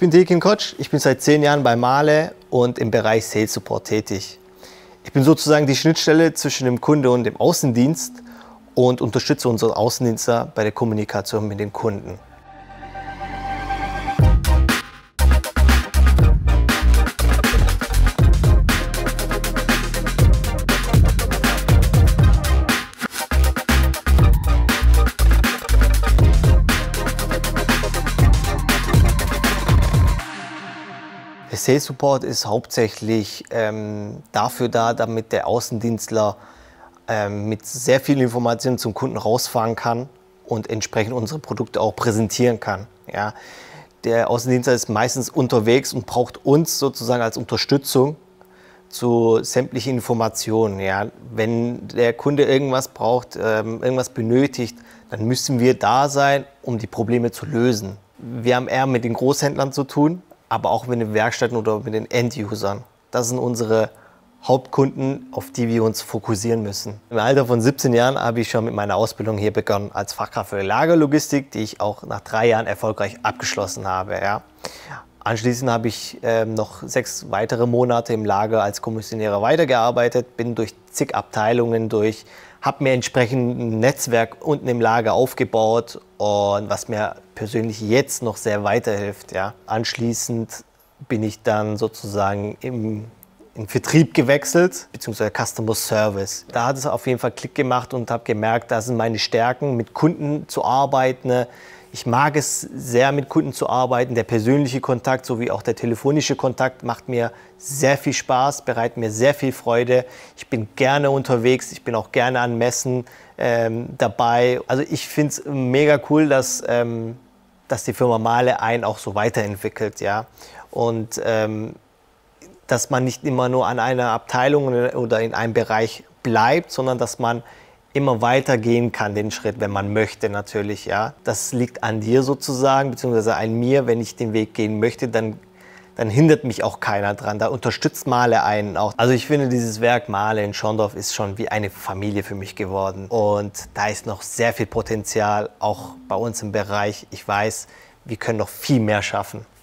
bin Dekin Kotsch, ich bin seit zehn Jahren bei Male und im Bereich Sales Support tätig. Ich bin sozusagen die Schnittstelle zwischen dem Kunde und dem Außendienst und unterstütze unsere Außendienstler bei der Kommunikation mit dem Kunden. Sales Support ist hauptsächlich ähm, dafür da, damit der Außendienstler ähm, mit sehr vielen Informationen zum Kunden rausfahren kann und entsprechend unsere Produkte auch präsentieren kann. Ja. Der Außendienstler ist meistens unterwegs und braucht uns sozusagen als Unterstützung zu sämtlichen Informationen. Ja. Wenn der Kunde irgendwas braucht, ähm, irgendwas benötigt, dann müssen wir da sein, um die Probleme zu lösen. Wir haben eher mit den Großhändlern zu tun, aber auch mit den Werkstätten oder mit den End-Usern. Das sind unsere Hauptkunden, auf die wir uns fokussieren müssen. Im Alter von 17 Jahren habe ich schon mit meiner Ausbildung hier begonnen als Fachkraft für Lagerlogistik, die ich auch nach drei Jahren erfolgreich abgeschlossen habe. Ja. Anschließend habe ich ähm, noch sechs weitere Monate im Lager als Kommissionärer weitergearbeitet, bin durch zig Abteilungen durch, habe mir entsprechend ein Netzwerk unten im Lager aufgebaut und was mir persönlich jetzt noch sehr weiterhilft. Ja. Anschließend bin ich dann sozusagen im in Vertrieb gewechselt, beziehungsweise Customer Service. Da hat es auf jeden Fall Klick gemacht und habe gemerkt, da sind meine Stärken, mit Kunden zu arbeiten, ich mag es sehr, mit Kunden zu arbeiten. Der persönliche Kontakt sowie auch der telefonische Kontakt macht mir sehr viel Spaß, bereitet mir sehr viel Freude. Ich bin gerne unterwegs, ich bin auch gerne an Messen ähm, dabei. Also ich finde es mega cool, dass, ähm, dass die Firma Male einen auch so weiterentwickelt. Ja? Und ähm, dass man nicht immer nur an einer Abteilung oder in einem Bereich bleibt, sondern dass man immer weiter gehen kann, den Schritt, wenn man möchte natürlich, ja. Das liegt an dir sozusagen, beziehungsweise an mir, wenn ich den Weg gehen möchte, dann, dann hindert mich auch keiner dran, da unterstützt Male einen auch. Also ich finde, dieses Werk Male in Schorndorf ist schon wie eine Familie für mich geworden und da ist noch sehr viel Potenzial, auch bei uns im Bereich. Ich weiß, wir können noch viel mehr schaffen.